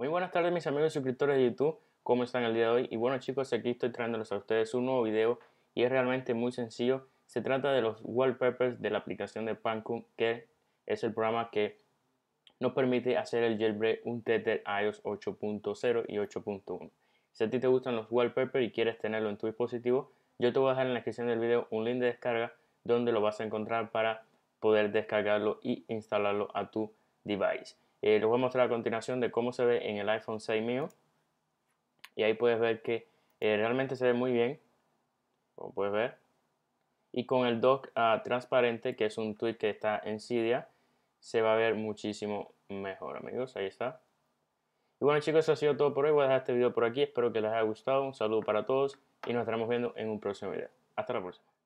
Muy buenas tardes mis amigos y suscriptores de YouTube, ¿cómo están el día de hoy? Y bueno chicos, aquí estoy trayéndoles a ustedes un nuevo video y es realmente muy sencillo. Se trata de los wallpapers de la aplicación de Pancum, que es el programa que nos permite hacer el jailbreak un tether iOS 8.0 y 8.1. Si a ti te gustan los wallpapers y quieres tenerlo en tu dispositivo, yo te voy a dejar en la descripción del video un link de descarga donde lo vas a encontrar para poder descargarlo y instalarlo a tu device. Eh, les voy a mostrar a continuación de cómo se ve en el iPhone 6 mío. Y ahí puedes ver que eh, realmente se ve muy bien, como puedes ver. Y con el dock ah, transparente, que es un tweet que está en Cydia, se va a ver muchísimo mejor, amigos. Ahí está. Y bueno, chicos, eso ha sido todo por hoy. Voy a dejar este video por aquí. Espero que les haya gustado. Un saludo para todos y nos estaremos viendo en un próximo video. Hasta la próxima.